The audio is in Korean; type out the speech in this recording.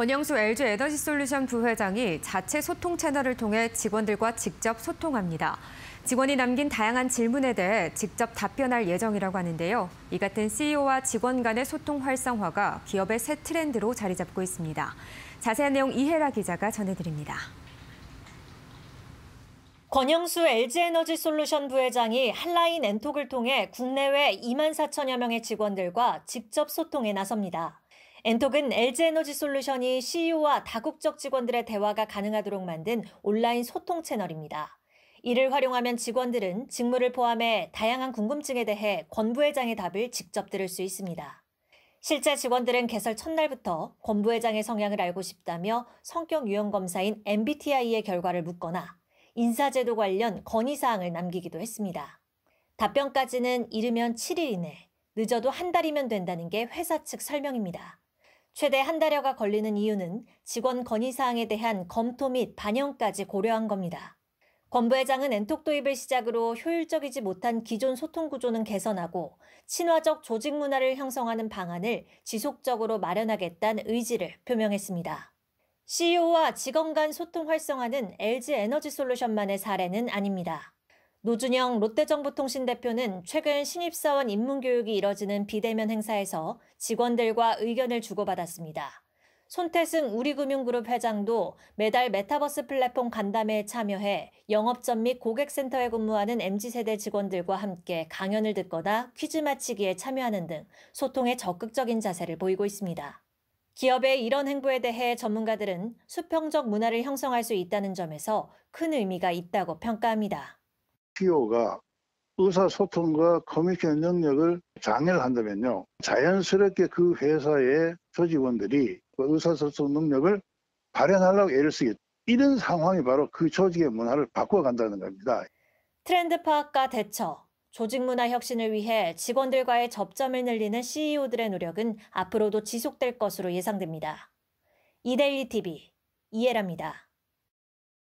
권영수 LG 에너지 솔루션 부회장이 자체 소통 채널을 통해 직원들과 직접 소통합니다. 직원이 남긴 다양한 질문에 대해 직접 답변할 예정이라고 하는데요. 이 같은 CEO와 직원 간의 소통 활성화가 기업의 새 트렌드로 자리 잡고 있습니다. 자세한 내용 이혜라 기자가 전해드립니다. 권영수 LG에너지 솔루션 부회장이 한라인 엔톡을 통해 국내외 2만 4천여 명의 직원들과 직접 소통에 나섭니다. 엔톡은 LG에너지솔루션이 CEO와 다국적 직원들의 대화가 가능하도록 만든 온라인 소통 채널입니다. 이를 활용하면 직원들은 직무를 포함해 다양한 궁금증에 대해 권부회장의 답을 직접 들을 수 있습니다. 실제 직원들은 개설 첫날부터 권부회장의 성향을 알고 싶다며 성격 유형 검사인 MBTI의 결과를 묻거나 인사제도 관련 건의사항을 남기기도 했습니다. 답변까지는 이르면 7일 이내, 늦어도 한 달이면 된다는 게 회사 측 설명입니다. 최대 한 달여가 걸리는 이유는 직원 건의사항에 대한 검토 및 반영까지 고려한 겁니다. 권 부회장은 엔톡 도입을 시작으로 효율적이지 못한 기존 소통 구조는 개선하고 친화적 조직 문화를 형성하는 방안을 지속적으로 마련하겠다는 의지를 표명했습니다. CEO와 직원 간 소통 활성화는 LG 에너지 솔루션만의 사례는 아닙니다. 노준영 롯데정보통신 대표는 최근 신입사원 입문교육이 이뤄지는 비대면 행사에서 직원들과 의견을 주고받았습니다. 손태승 우리금융그룹 회장도 매달 메타버스 플랫폼 간담회에 참여해 영업점 및 고객센터에 근무하는 MZ세대 직원들과 함께 강연을 듣거나 퀴즈 맞히기에 참여하는 등 소통에 적극적인 자세를 보이고 있습니다. 기업의 이런 행보에 대해 전문가들은 수평적 문화를 형성할 수 있다는 점에서 큰 의미가 있다고 평가합니다. c 기 o 가 의사소통과 커뮤니케이션 능력을 장애를 한다면요. 자연스럽게 그 회사의 조직원들이 그 의사소통 능력을 발현하려고 애를 쓰겠다 이런 상황이 바로 그 조직의 문화를 바꿔간다는 겁니다. 트렌드 파악과 대처, 조직 문화 혁신을 위해 직원들과의 접점을 늘리는 CEO들의 노력은 앞으로도 지속될 것으로 예상됩니다. 이데일리 TV 이해랍니다.